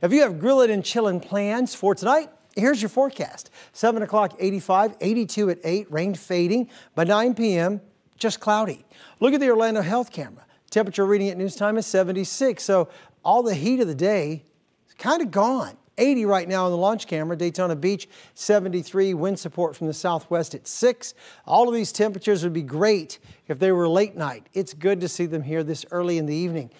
If you have grilling and chilling plans for tonight, here's your forecast. 7 o'clock, 85, 82 at 8, rain fading. By 9 p.m., just cloudy. Look at the Orlando Health Camera. Temperature reading at time is 76, so all the heat of the day is kind of gone. 80 right now on the launch camera, Daytona Beach, 73, wind support from the southwest at 6. All of these temperatures would be great if they were late night. It's good to see them here this early in the evening.